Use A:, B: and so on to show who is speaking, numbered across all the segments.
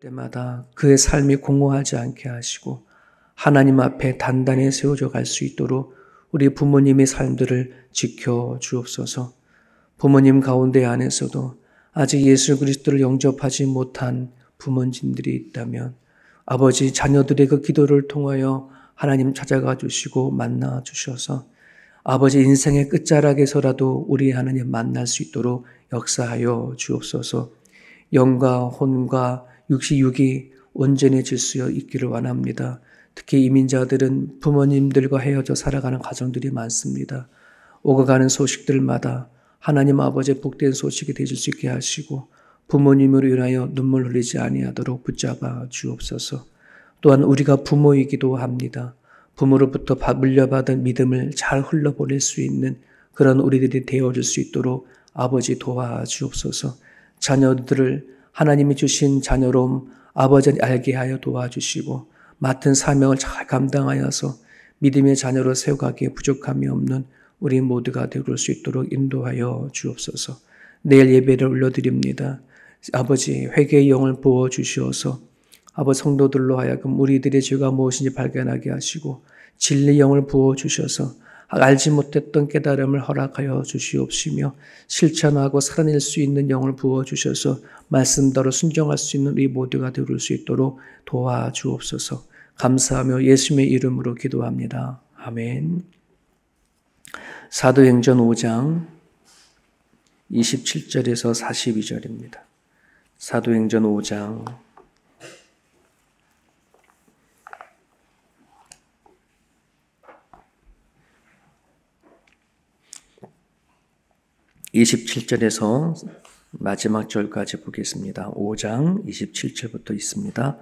A: 때마다 그의 삶이 공허하지 않게 하시고 하나님 앞에 단단히 세워져 갈 수 있도록 우리 부모님의 삶들을 지켜 주옵소서. 부모님 가운데 안에서도 아직 예수 그리스도를 영접하지 못한 부모님들이 있다면 아버지 자녀들의 그 기도를 통하여 하나님 찾아가 주시고 만나 주셔서 아버지 인생의 끝자락에서라도 우리 하나님 만날 수 있도록 역사하여 주옵소서. 영과 혼과 66이 온전해질 수 있기를 원합니다. 특히 이민자들은 부모님들과 헤어져 살아가는 가정들이 많습니다. 오고 가는 소식들마다 하나님 아버지의 복된 소식이 되실 수 있게 하시고 부모님으로 인하여 눈물 흘리지 아니하도록 붙잡아 주옵소서. 또한 우리가 부모이기도 합니다. 부모로부터 물려받은 믿음을 잘 흘러보낼 수 있는 그런 우리들이 되어줄 수 있도록 아버지 도와 주옵소서. 자녀들을 하나님이 주신 자녀로움 아버지 알게 하여 도와주시고 맡은 사명을 잘 감당하여서 믿음의 자녀로 세워가기에 부족함이 없는 우리 모두가 되올 수 있도록 인도하여 주옵소서. 내일 예배를 올려드립니다. 아버지 회개의 영을 부어 주시어서 아버지 성도들로 하여금 우리들의 죄가 무엇인지 발견하게 하시고 진리 의 영을 부어 주셔서 알지 못했던 깨달음을 허락하여 주시옵시며 실천하고 살아낼 수 있는 영을 부어 주셔서 말씀대로 순종할 수 있는 우리 모두가 되올 수 있도록 도와주옵소서. 감사하며 예수님의 이름으로 기도합니다. 아멘. 사도행전 5장 27절에서 42절입니다. 사도행전 5장 27절에서 마지막 절까지 보겠습니다. 5장 27절부터 있습니다.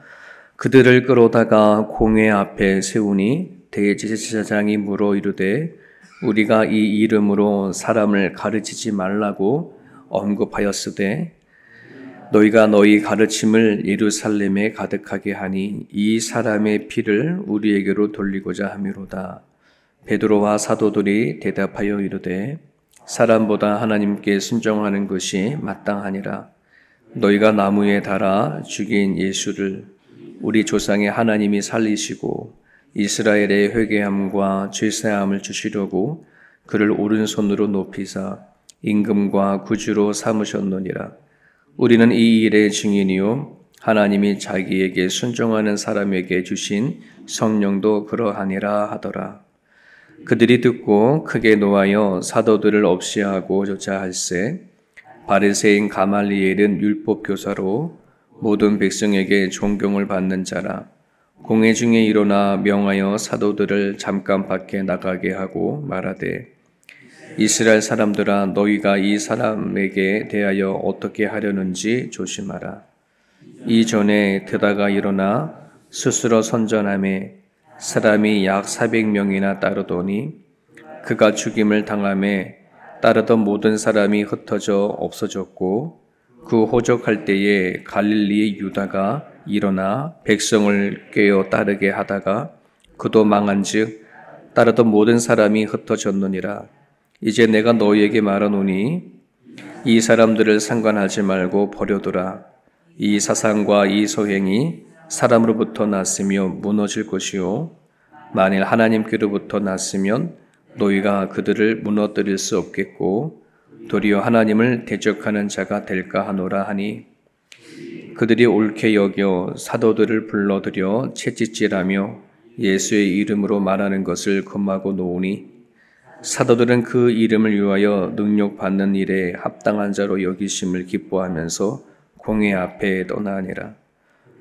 A: 그들을 끌어다가 공회 앞에 세우니 대제사장이 물어 이르되 우리가 이 이름으로 사람을 가르치지 말라고 언급하였으되 너희가 너희 가르침을 예루살렘에 가득하게 하니 이 사람의 피를 우리에게로 돌리고자 함이로다. 베드로와 사도들이 대답하여 이르되 사람보다 하나님께 순종하는 것이 마땅하니라. 너희가 나무에 달아 죽인 예수를 우리 조상의 하나님이 살리시고 이스라엘의 회개함과 죄사함을 주시려고 그를 오른손으로 높이사 임금과 구주로 삼으셨느니라. 우리는 이 일의 증인이요 하나님이 자기에게 순종하는 사람에게 주신 성령도 그러하니라 하더라. 그들이 듣고 크게 놓아여 사도들을 없이 하고 조차 할세 바리새인 가말리엘은 율법 교사로 모든 백성에게 존경을 받는 자라 공회 중에 일어나 명하여 사도들을 잠깐 밖에 나가게 하고 말하되 이스라엘 사람들아 너희가 이 사람에게 대하여 어떻게 하려는지 조심하라 이전에 드다가 일어나 스스로 선전함에 사람이 약 400명이나 따르더니 그가 죽임을 당함에 따르던 모든 사람이 흩어져 없어졌고 그 호적할 때에 갈릴리의 유다가 일어나 백성을 꿰어 따르게 하다가 그도 망한즉 따르던 모든 사람이 흩어졌느니라 이제 내가 너희에게 말하노니 이 사람들을 상관하지 말고 버려두라 이 사상과 이 소행이 사람으로부터 났으며 무너질 것이요. 만일 하나님께로부터 났으면 너희가 그들을 무너뜨릴 수 없겠고 도리어 하나님을 대적하는 자가 될까 하노라 하니 그들이 옳게 여겨 사도들을 불러들여 채찍질하며 예수의 이름으로 말하는 것을 금하고 놓으니 사도들은 그 이름을 위하여 능력받는 일에 합당한 자로 여기심을 기뻐하면서 공회 앞에 떠나니라.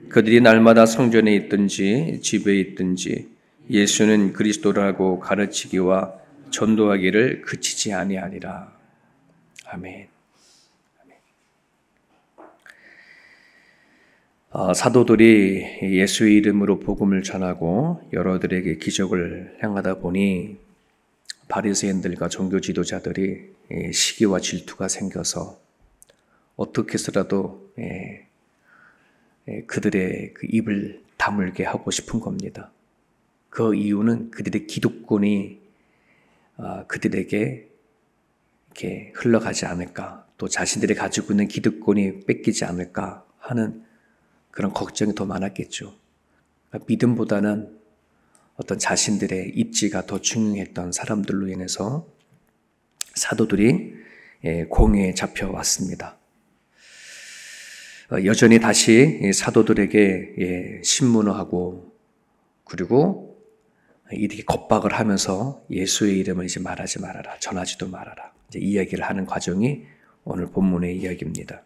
A: 그들이 날마다 성전에 있든지 집에 있든지 예수는 그리스도라고 가르치기와 전도하기를 그치지 아니하니라 아멘. 아 사도들이 예수의 이름으로 복음을 전하고 여러들에게 기적을 행하다 보니 바리새인들과 종교 지도자들이 예, 시기와 질투가 생겨서 어떻게 해서라도 예, 예, 그들의 그 입을 다물게 하고 싶은 겁니다. 그 이유는 그들의 기득권이 아, 그들에게 이렇게 흘러가지 않을까, 또 자신들이 가지고 있는 기득권이 뺏기지 않을까 하는 그런 걱정이 더 많았겠죠. 그러니까 믿음보다는 어떤 자신들의 입지가 더 중요했던 사람들로 인해서 사도들이 예, 공에 잡혀왔습니다. 어, 여전히 다시 사도들에게 신문하고 예, 그리고 이렇게 겁박을 하면서 예수의 이름을 이제 말하지 말아라, 전하지도 말아라 이제 이야기를 하는 과정이 오늘 본문의 이야기입니다.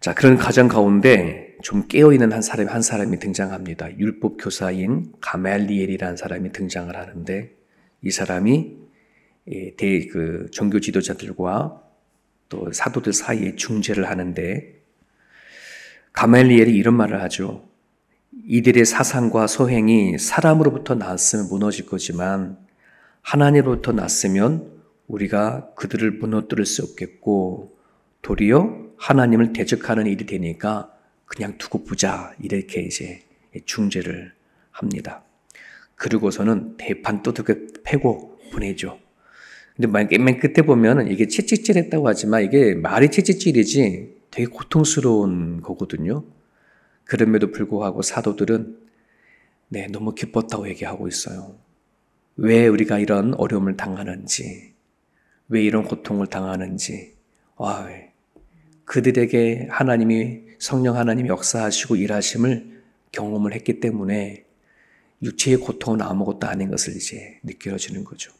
A: 자 그런 과정 가운데 좀 깨어 있는 한 사람이 한 사람이 등장합니다. 율법 교사인 가멜리엘이라는 사람이 등장을 하는데 이 사람이 예, 대그 종교 지도자들과 또 사도들 사이에 중재를 하는데 가멜리엘이 이런 말을 하죠. 이들의 사상과 소행이 사람으로부터 났으면 무너질 거지만 하나님으로부터 났으면 우리가 그들을 무너뜨릴 수 없겠고 도리어 하나님을 대적하는 일이 되니까 그냥 두고 보자 이렇게 이제 중재를 합니다. 그리고서는 대판 또두게 패고 보내죠. 근데 맨, 맨 끝에 보면은 이게 채찍질 했다고 하지만 이게 말이 채찍질이지 되게 고통스러운 거거든요. 그럼에도 불구하고 사도들은 네, 너무 기뻤다고 얘기하고 있어요. 왜 우리가 이런 어려움을 당하는지, 왜 이런 고통을 당하는지, 와, 그들에게 하나님이, 성령 하나님이 역사하시고 일하심을 경험을 했기 때문에 육체의 고통은 아무것도 아닌 것을 이제 느껴지는 거죠.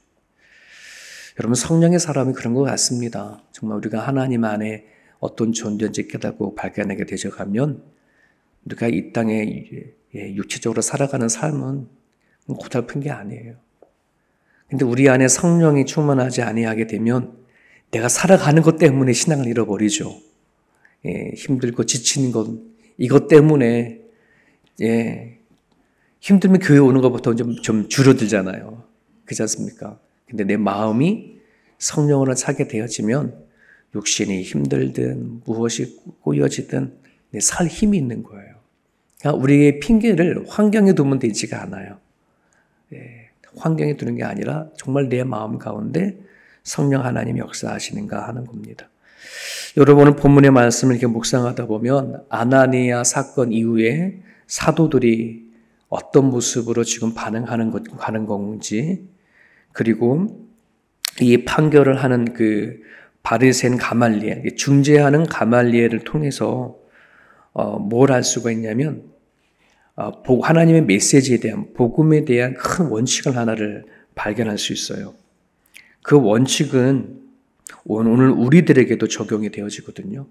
A: 여러분 성령의 사람이 그런 것 같습니다. 정말 우리가 하나님 안에 어떤 존재인지 깨닫고 발견하게 되져가면 우리가 이 땅에 예, 육체적으로 살아가는 삶은 고달픈 게 아니에요. 근데 우리 안에 성령이 충만하지 아니하게 되면 내가 살아가는 것 때문에 신앙을 잃어버리죠. 예, 힘들고 지치것 이것 때문에 예, 힘들면 교회 오는 것부터 좀, 좀 줄어들잖아요. 그렇지 않습니까? 근데 내 마음이 성령으로 차게 되어지면 육신이 힘들든 무엇이 꼬여지든 살 힘이 있는 거예요. 그러니까 우리의 핑계를 환경에 두면 되지가 않아요. 예, 환경에 두는 게 아니라 정말 내 마음 가운데 성령 하나님 역사하시는가 하는 겁니다. 여러분은 본문의 말씀을 이렇게 묵상하다 보면 아나니아 사건 이후에 사도들이 어떤 모습으로 지금 반응하는 것, 하는 건지 그리고 이 판결을 하는 그 바르센 가말리엘, 중재하는 가말리엘을 통해서 어, 뭘알 수가 있냐면 어, 하나님의 메시지에 대한 복음에 대한 큰 원칙을 하나를 발견할 수 있어요. 그 원칙은 오늘 우리들에게도 적용이 되어지거든요.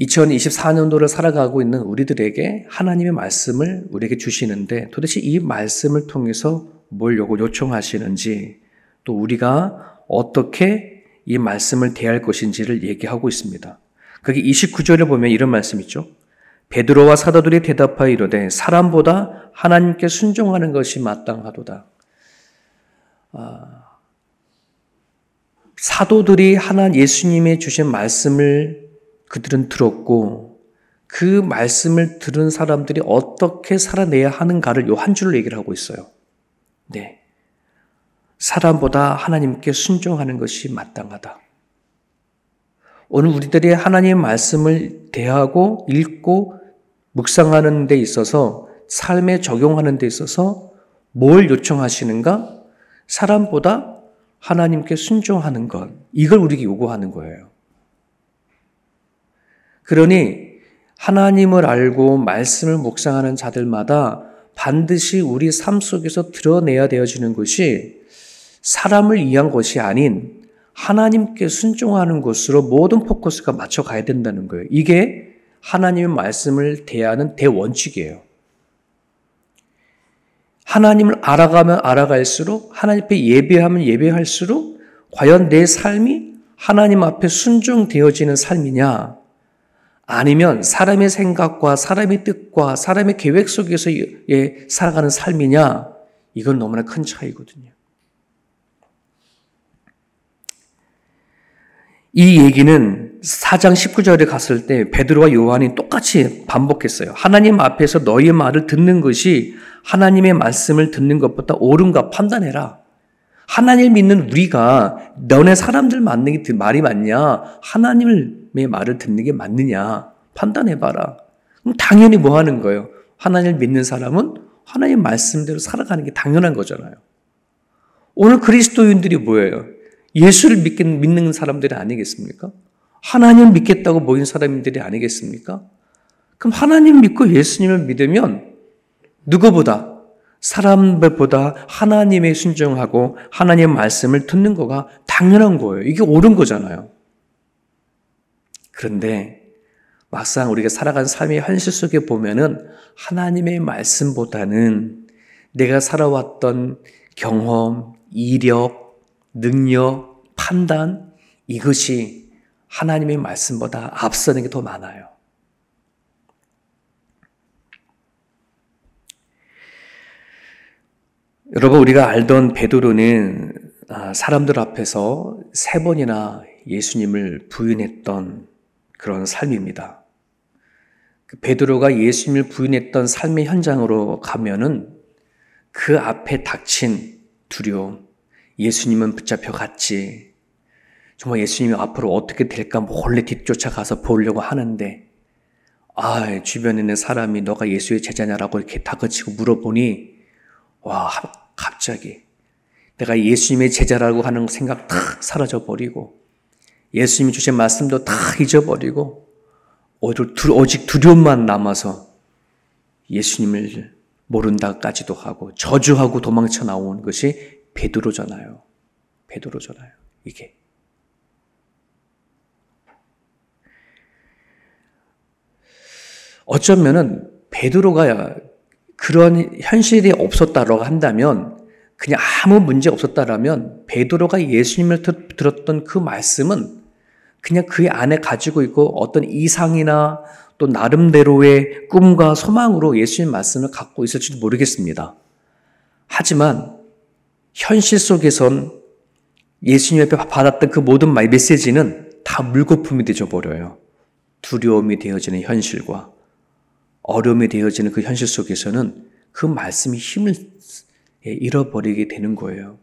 A: 2024년도를 살아가고 있는 우리들에게 하나님의 말씀을 우리에게 주시는데 도대체 이 말씀을 통해서 뭘 요청하시는지 또 우리가 어떻게 이 말씀을 대할 것인지를 얘기하고 있습니다. 그게 29절을 보면 이런 말씀 있죠. 베드로와 사도들이 대답하여 이르되 사람보다 하나님께 순종하는 것이 마땅하도다. 아, 사도들이 하나 예수님의 주신 말씀을 그들은 들었고 그 말씀을 들은 사람들이 어떻게 살아내야 하는가를 요 한 줄로 얘기를 하고 있어요. 네. 사람보다 하나님께 순종하는 것이 마땅하다. 오늘 우리들이 하나님의 말씀을 대하고 읽고 묵상하는 데 있어서 삶에 적용하는 데 있어서 뭘 요청하시는가? 사람보다 하나님께 순종하는 것. 이걸 우리에게 요구하는 거예요. 그러니 하나님을 알고 말씀을 묵상하는 자들마다 반드시 우리 삶 속에서 드러내야 되어지는 것이 사람을 위한 것이 아닌 하나님께 순종하는 것으로 모든 포커스가 맞춰 가야 된다는 거예요. 이게 하나님의 말씀을 대하는 대원칙이에요. 하나님을 알아가면 알아갈수록 하나님 앞에 예배하면 예배할수록 과연 내 삶이 하나님 앞에 순종되어지는 삶이냐 아니면 사람의 생각과 사람의 뜻과 사람의 계획 속에서 예, 살아가는 삶이냐? 이건 너무나 큰 차이거든요. 이 얘기는 4장 19절에 갔을 때 베드로와 요한이 똑같이 반복했어요. 하나님 앞에서 너희의 말을 듣는 것이 하나님의 말씀을 듣는 것보다 옳은가 판단해라. 하나님을 믿는 우리가 너네 사람들 만나기 말이 맞냐? 하나님을 하나님의 말을 듣는 게 맞느냐 판단해봐라. 그럼 당연히 뭐 하는 거예요? 하나님을 믿는 사람은 하나님 말씀대로 살아가는 게 당연한 거잖아요. 오늘 그리스도인들이 뭐예요? 예수를 믿긴, 믿는 사람들이 아니겠습니까? 하나님 믿겠다고 모인 사람들이 아니겠습니까? 그럼 하나님 믿고 예수님을 믿으면 누구보다 사람들보다 하나님의 순종하고 하나님의 말씀을 듣는 거가 당연한 거예요. 이게 옳은 거잖아요. 그런데 막상 우리가 살아가는 삶의 현실 속에 보면은 하나님의 말씀보다는 내가 살아왔던 경험, 이력, 능력, 판단 이것이 하나님의 말씀보다 앞서는 게 더 많아요. 여러분 우리가 알던 베드로는 아, 사람들 앞에서 세 번이나 예수님을 부인했던 그런 삶입니다. 그 베드로가 예수님을 부인했던 삶의 현장으로 가면은 그 앞에 닥친 두려움, 예수님은 붙잡혀 갔지. 정말 예수님이 앞으로 어떻게 될까 뭐 몰래 뒤쫓아가서 보려고 하는데, 아, 주변에 있는 사람이 너가 예수의 제자냐라고 이렇게 다그치고 물어보니, 와, 갑자기 내가 예수님의 제자라고 하는 생각 탁 사라져버리고, 예수님이 주신 말씀도 다 잊어버리고 오직 두려움만 남아서 예수님을 모른다까지도 하고 저주하고 도망쳐 나온 것이 베드로잖아요. 베드로잖아요. 이게 어쩌면은 베드로가 그런 현실이 없었다라고 한다면 그냥 아무 문제 없었다라면 베드로가 예수님을 들었던 그 말씀은 그냥 그 안에 가지고 있고 어떤 이상이나 또 나름대로의 꿈과 소망으로 예수님 말씀을 갖고 있을지도 모르겠습니다. 하지만 현실 속에선 예수님 앞에 받았던 그 모든 말 메시지는 다 물거품이 되어버려요. 두려움이 되어지는 현실과 어려움이 되어지는 그 현실 속에서는 그 말씀이 힘을 잃어버리게 되는 거예요.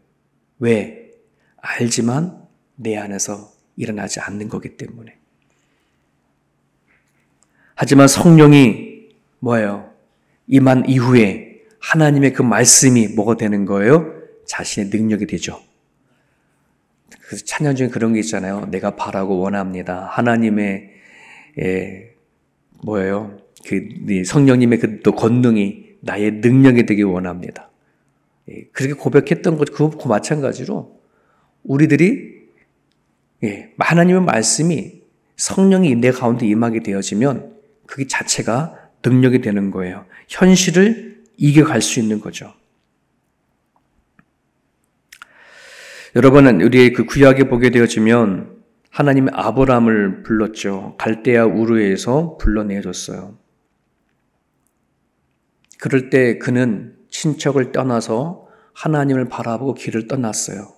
A: 왜? 알지만 내 안에서 일어나지 않는 거기 때문에. 하지만 성령이 뭐예요? 임한 이후에 하나님의 그 말씀이 뭐가 되는 거예요? 자신의 능력이 되죠. 그래서 찬양 중에 그런 게 있잖아요. 내가 바라고 원합니다. 하나님의 예, 뭐예요? 그 성령님의 그 또 권능이 나의 능력이 되길 원합니다. 예, 그렇게 고백했던 것, 그, 그 마찬가지로 우리들이 예, 하나님의 말씀이 성령이 내 가운데 임하게 되어지면 그게 자체가 능력이 되는 거예요. 현실을 이겨갈 수 있는 거죠. 여러분은 우리의 그 구약에 보게 되어지면 하나님의 아브라함을 불렀죠. 갈대아 우르에서 불러내줬어요. 그럴 때 그는 친척을 떠나서 하나님을 바라보고 길을 떠났어요.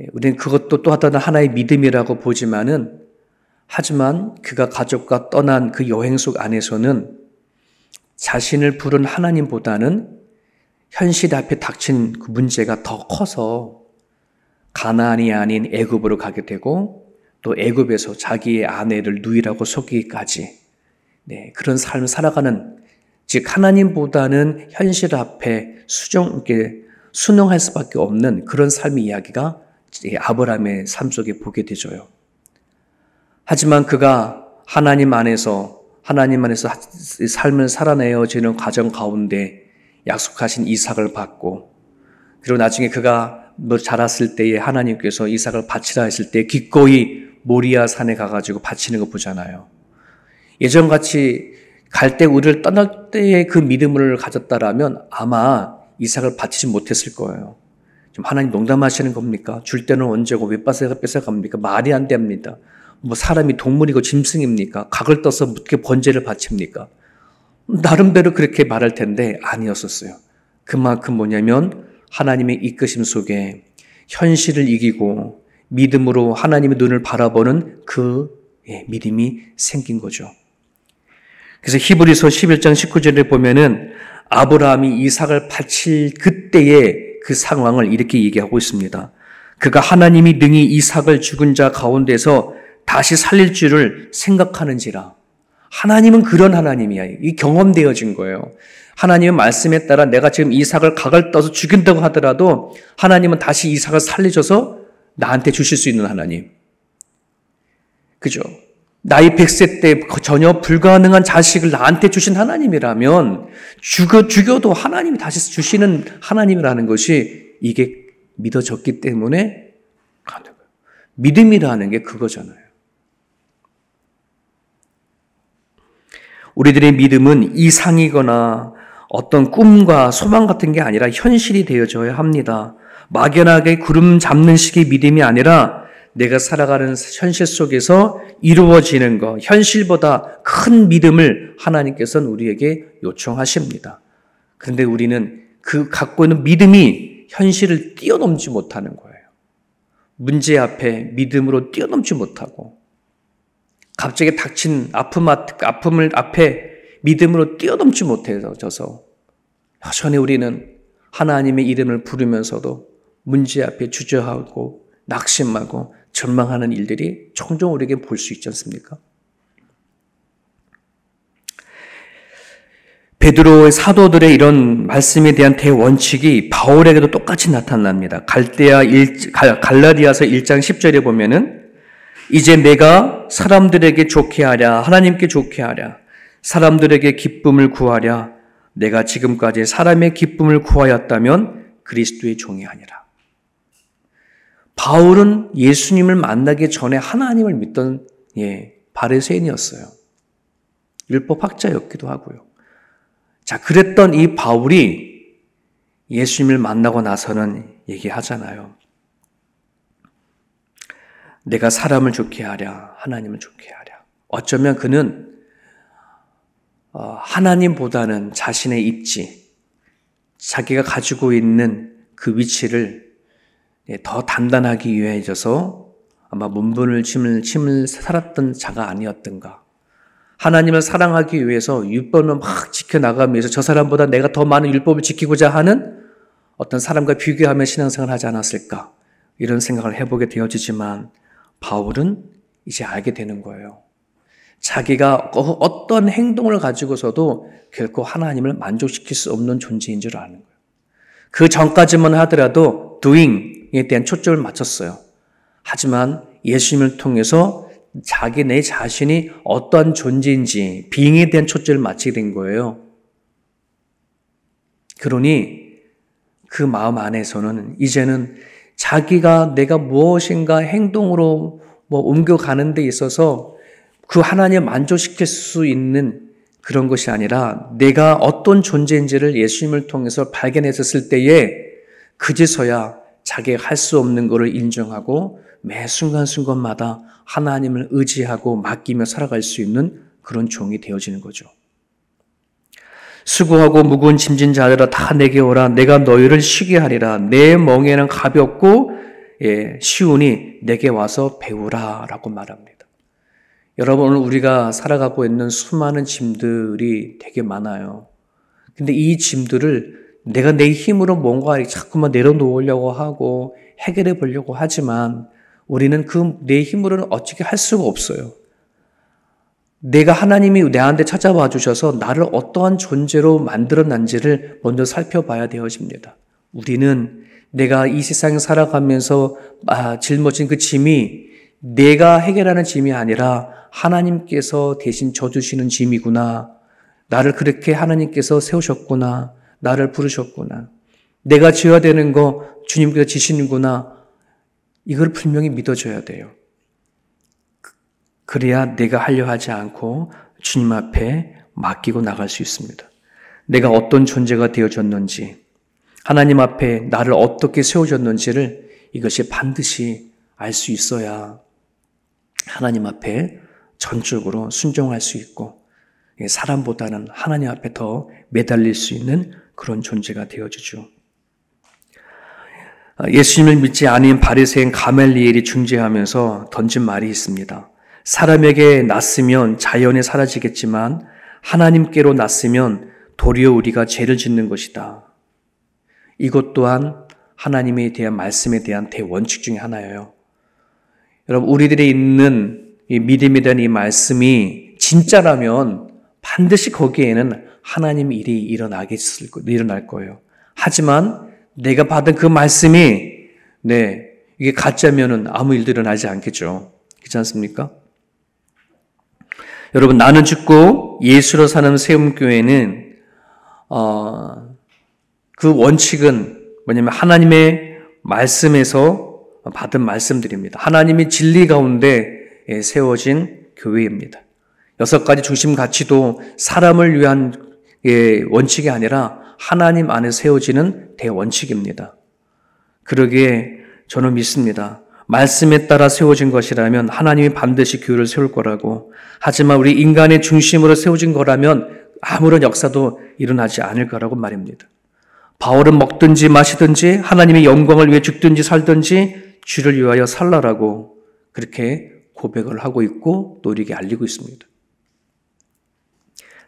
A: 예, 우리는 그것도 또하나 하나의 믿음이라고 보지만은 하지만 그가 가족과 떠난 그 여행 속 안에서는 자신을 부른 하나님보다는 현실 앞에 닥친 그 문제가 더 커서 가난이 아닌 애굽으로 가게 되고 또 애굽에서 자기의 아내를 누이라고 속이기까지 네, 그런 삶을 살아가는 즉 하나님보다는 현실 앞에 수정 이렇게 순응할 수밖에 없는 그런 삶의 이야기가 아브라함의 삶 속에 보게 되죠. 하지만 그가 하나님 안에서 하나님 안에서 삶을 살아내어지는 과정 가운데 약속하신 이삭을 받고 그리고 나중에 그가 뭐 자랐을 때에 하나님께서 이삭을 바치라 했을 때 기꺼이 모리아 산에 가가지고 바치는 거 보잖아요. 예전같이 갈대 우리를 떠날 때의 그 믿음을 가졌다라면 아마 이삭을 바치지 못했을 거예요. 좀 하나님 농담하시는 겁니까? 줄 때는 언제고 왜 뺏어갑니까? 말이 안 됩니다. 뭐 사람이 동물이고 짐승입니까? 각을 떠서 어떻게 번제를 바칩니까? 나름대로 그렇게 말할 텐데 아니었었어요. 그만큼 뭐냐면 하나님의 이끄심 속에 현실을 이기고 믿음으로 하나님의 눈을 바라보는 그 예, 믿음이 생긴 거죠. 그래서 히브리서 11장 19절에 보면은 아브라함이 이삭을 바칠 그때에 그 상황을 이렇게 얘기하고 있습니다. 그가 하나님이 능히 이삭을 죽은 자 가운데서 다시 살릴 줄을 생각하는지라. 하나님은 그런 하나님이야. 이 경험되어진 거예요. 하나님의 말씀에 따라 내가 지금 이삭을 각을 떠서 죽인다고 하더라도 하나님은 다시 이삭을 살리셔서 나한테 주실 수 있는 하나님. 그죠? 나이 100세 때 전혀 불가능한 자식을 나한테 주신 하나님이라면 죽여, 죽여도 하나님이 다시 주시는 하나님이라는 것이 이게 믿어졌기 때문에 가는 거예요. 믿음이라는 게 그거잖아요. 우리들의 믿음은 이상이거나 어떤 꿈과 소망 같은 게 아니라 현실이 되어져야 합니다. 막연하게 구름 잡는 식의 믿음이 아니라 내가 살아가는 현실 속에서 이루어지는 것, 현실보다 큰 믿음을 하나님께서는 우리에게 요청하십니다. 그런데 우리는 그 갖고 있는 믿음이 현실을 뛰어넘지 못하는 거예요. 문제 앞에 믿음으로 뛰어넘지 못하고, 갑자기 닥친 아픔, 아픔을 앞에 믿음으로 뛰어넘지 못해져서, 여전히 우리는 하나님의 이름을 부르면서도 문제 앞에 주저하고 낙심하고 전망하는 일들이 종종 우리에게 볼 수 있지 않습니까? 베드로의 사도들의 이런 말씀에 대한 대원칙이 바울에게도 똑같이 나타납니다. 갈대아 일, 갈라디아서 1장 10절에 보면은 이제 내가 사람들에게 좋게 하랴 하나님께 좋게 하랴 사람들에게 기쁨을 구하랴 내가 지금까지 사람의 기쁨을 구하였다면 그리스도의 종이 아니라 바울은 예수님을 만나기 전에 하나님을 믿던 예, 바리새인이었어요. 율법 학자였기도 하고요. 자, 그랬던 이 바울이 예수님을 만나고 나서는 얘기하잖아요. 내가 사람을 좋게 하랴, 하나님을 좋게 하랴. 어쩌면 그는 어, 하나님보다는 자신의 입지, 자기가 가지고 있는 그 위치를 예, 더 단단하기 위해져서 아마 문분을 침을, 침을 살았던 자가 아니었던가. 하나님을 사랑하기 위해서 율법을 막 지켜나가면서 저 사람보다 내가 더 많은 율법을 지키고자 하는 어떤 사람과 비교하며 신앙생활 하지 않았을까. 이런 생각을 해보게 되어지지만 바울은 이제 알게 되는 거예요. 자기가 어, 어떤 행동을 가지고서도 결코 하나님을 만족시킬 수 없는 존재인 줄 아는 거예요. 그 전까지만 하더라도 doing, 에 대한 초점을 맞췄어요. 하지만 예수님을 통해서 자기 내 자신이 어떠한 존재인지 비에 대한 초점을 맞추게 된 거예요. 그러니 그 마음 안에서는 이제는 자기가 내가 무엇인가 행동으로 뭐 옮겨가는 데 있어서 그 하나님을 만족시킬 수 있는 그런 것이 아니라 내가 어떤 존재인지를 예수님을 통해서 발견했었을 때에 그제서야 자기가 할 수 없는 것을 인정하고 매 순간순간마다 하나님을 의지하고 맡기며 살아갈 수 있는 그런 종이 되어지는 거죠. 수고하고 무거운 짐진 자들아 다 내게 오라 내가 너희를 쉬게 하리라 내 멍에는 가볍고 예, 쉬우니 내게 와서 배우라라고 말합니다. 여러분 오늘 우리가 살아가고 있는 수많은 짐들이 되게 많아요. 근데 이 짐들을 내가 내 힘으로 뭔가 자꾸만 내려놓으려고 하고 해결해 보려고 하지만 우리는 그 내 힘으로는 어떻게 할 수가 없어요. 내가 하나님이 내한테 찾아와 주셔서 나를 어떠한 존재로 만들어난지를 먼저 살펴봐야 되어집니다. 우리는 내가 이 세상에 살아가면서 아, 짊어진 그 짐이 내가 해결하는 짐이 아니라 하나님께서 대신 져주시는 짐이구나. 나를 그렇게 하나님께서 세우셨구나. 나를 부르셨구나. 내가 지어야 되는 거 주님께서 지시는구나. 이걸 분명히 믿어줘야 돼요. 그래야 내가 하려 하지 않고 주님 앞에 맡기고 나갈 수 있습니다. 내가 어떤 존재가 되어졌는지, 하나님 앞에 나를 어떻게 세워졌는지를 이것이 반드시 알 수 있어야 하나님 앞에 전적으로 순종할 수 있고, 사람보다는 하나님 앞에 더 매달릴 수 있는 그런 존재가 되어주죠. 아, 예수님을 믿지 않은 바리새인 가멜리엘이 중재하면서 던진 말이 있습니다. 사람에게 났으면 자연에 사라지겠지만 하나님께로 났으면 도리어 우리가 죄를 짓는 것이다. 이것 또한 하나님에 대한 말씀에 대한 대원칙 중에 하나예요. 여러분 우리들이 있는 믿음에 대한 이 말씀이 진짜라면 반드시 거기에는 하나님 일이 일어나겠을, 일어날 거예요. 하지만 내가 받은 그 말씀이, 네, 이게 가짜면은 아무 일도 일어나지 않겠죠. 그렇지 않습니까? 여러분, 나는 죽고 예수로 사는 세움교회는, 어, 그 원칙은 뭐냐면 하나님의 말씀에서 받은 말씀들입니다. 하나님이 진리 가운데 예, 세워진 교회입니다. 여섯 가지 중심 가치도 사람을 위한 예, 원칙이 아니라 하나님 안에 세워지는 대원칙입니다. 그러기에 저는 믿습니다. 말씀에 따라 세워진 것이라면 하나님이 반드시 교회를 세울 거라고. 하지만 우리 인간의 중심으로 세워진 거라면 아무런 역사도 일어나지 않을 거라고 말입니다. 바울은 먹든지 마시든지 하나님의 영광을 위해 죽든지 살든지 주를 위하여 살라라고 그렇게 고백을 하고 있고 또 우리에게 알리고 있습니다.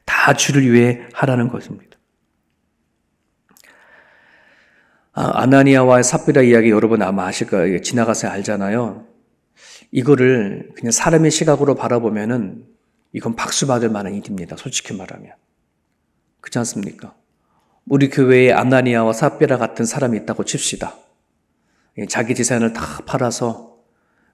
A: 다 주를 위해 하라는 것입니다. 아, 아나니아와 삽비라 이야기 여러분 아마 아실 거예요. 지나가서 알잖아요. 이거를 그냥 사람의 시각으로 바라보면은 이건 박수 받을 만한 일입니다. 솔직히 말하면. 그렇지 않습니까? 우리 교회에 아나니아와 삽비라 같은 사람이 있다고 칩시다. 예, 자기 재산을 다 팔아서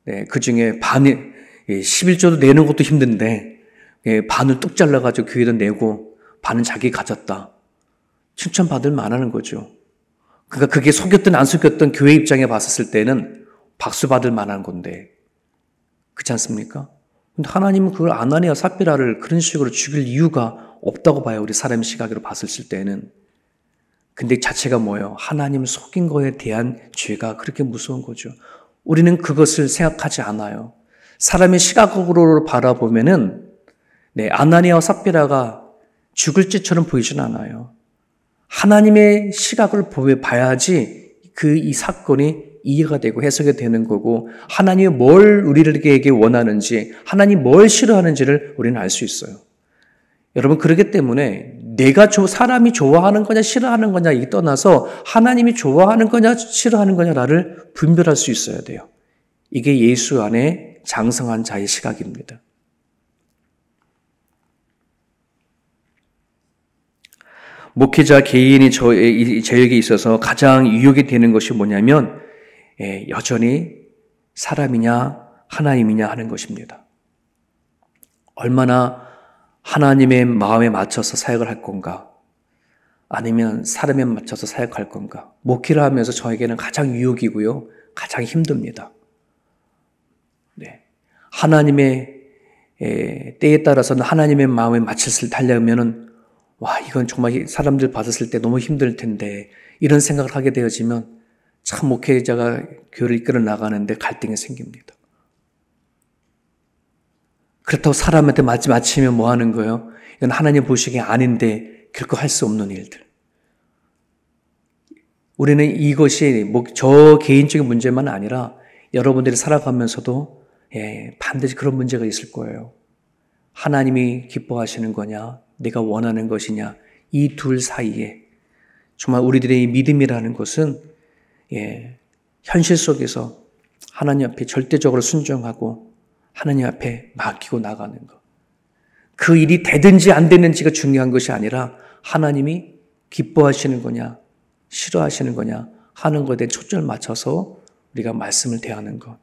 A: 네, 그 중에 반에 11조도 예, 내는 것도 힘든데 예, 반을 뚝 잘라가지고 교회에다 내고 반은 자기 가졌다. 칭찬받을 만하는 거죠. 그러니까 그게 속였든 안 속였든 교회 입장에 봤었을 때는 박수받을 만한 건데 그렇지 않습니까? 근데 하나님은 그걸 아나니아 사피라를 그런 식으로 죽일 이유가 없다고 봐요. 우리 사람 시각으로 봤을 때는. 근데 자체가 뭐예요? 하나님 속인 거에 대한 죄가 그렇게 무서운 거죠. 우리는 그것을 생각하지 않아요. 사람의 시각으로 바라보면은 네, 아나니아와 삽비라가 죽을 짓처럼 보이진 않아요. 하나님의 시각을 봐야지 그 이 사건이 이해가 되고 해석이 되는 거고 하나님이 뭘 우리에게 원하는지 하나님 뭘 싫어하는지를 우리는 알 수 있어요. 여러분 그러기 때문에 내가 사람이 좋아하는 거냐 싫어하는 거냐 이 떠나서 하나님이 좋아하는 거냐 싫어하는 거냐 나를 분별할 수 있어야 돼요. 이게 예수 안에 장성한 자의 시각입니다. 목회자 개인이 저의 제역 있어서 가장 유혹이 되는 것이 뭐냐면 예, 여전히 사람이냐 하나님이냐 하는 것입니다. 얼마나 하나님의 마음에 맞춰서 사역을 할 건가? 아니면 사람에 맞춰서 사역할 건가? 목회를 하면서 저에게는 가장 유혹이고요. 가장 힘듭니다. 네. 하나님의 에, 예, 때에 따라서는 하나님의 마음에 맞춰서 달려면은 와, 이건 정말 사람들 받았을 때 너무 힘들 텐데, 이런 생각을 하게 되어지면 참 목회자가 교회를 이끌어 나가는데 갈등이 생깁니다. 그렇다고 사람한테 맞지 맞히면 뭐 하는 거예요? 이건 하나님 보시기에 아닌데 결코 할 수 없는 일들. 우리는 이것이 저 개인적인 문제만 아니라 여러분들이 살아가면서도 예, 반드시 그런 문제가 있을 거예요. 하나님이 기뻐하시는 거냐? 내가 원하는 것이냐 이 둘 사이에 정말 우리들의 믿음이라는 것은 예, 현실 속에서 하나님 앞에 절대적으로 순종하고 하나님 앞에 맡기고 나가는 것. 그 일이 되든지 안 되는지가 중요한 것이 아니라 하나님이 기뻐하시는 거냐, 싫어하시는 거냐 하는 것에 초점을 맞춰서 우리가 말씀을 대하는 것.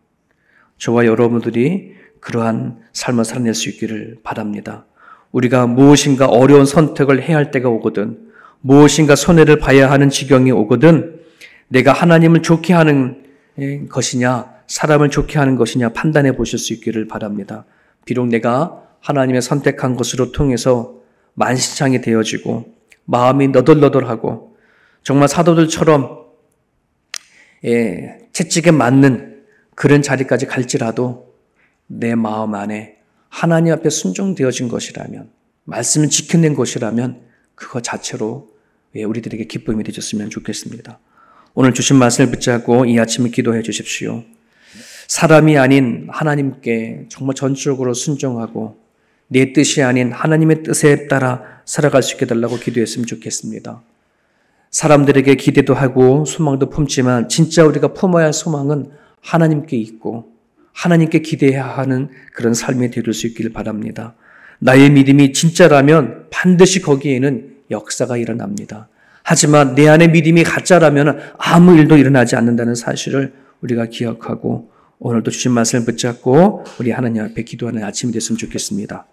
A: 저와 여러분들이 그러한 삶을 살아낼 수 있기를 바랍니다. 우리가 무엇인가 어려운 선택을 해야 할 때가 오거든, 무엇인가 손해를 봐야 하는 지경이 오거든, 내가 하나님을 좋게 하는 예, 것이냐, 사람을 좋게 하는 것이냐 판단해 보실 수 있기를 바랍니다. 비록 내가 하나님의 선택한 것으로 통해서 만신창이 되어지고, 마음이 너덜너덜하고, 정말 사도들처럼, 예, 채찍에 맞는 그런 자리까지 갈지라도, 내 마음 안에 하나님 앞에 순종되어진 것이라면, 말씀을 지켜낸 것이라면, 그거 자체로 예, 우리들에게 기쁨이 되셨으면 좋겠습니다. 오늘 주신 말씀을 붙잡고 이 아침에 기도해 주십시오. 사람이 아닌 하나님께 정말 전적으로 순종하고 내 뜻이 아닌 하나님의 뜻에 따라 살아갈 수 있게 달라고 기도했으면 좋겠습니다. 사람들에게 기대도 하고 소망도 품지만 진짜 우리가 품어야 할 소망은 하나님께 있고 하나님께 기대해야 하는 그런 삶이 되릴 수 있기를 바랍니다. 나의 믿음이 진짜라면 반드시 거기에는 역사가 일어납니다. 하지만 내 안의 믿음이 가짜라면 아무 일도 일어나지 않는다는 사실을 우리가 기억하고 오늘도 주신 말씀을 붙잡고 우리 하나님 앞에 기도하는 아침이 됐으면 좋겠습니다.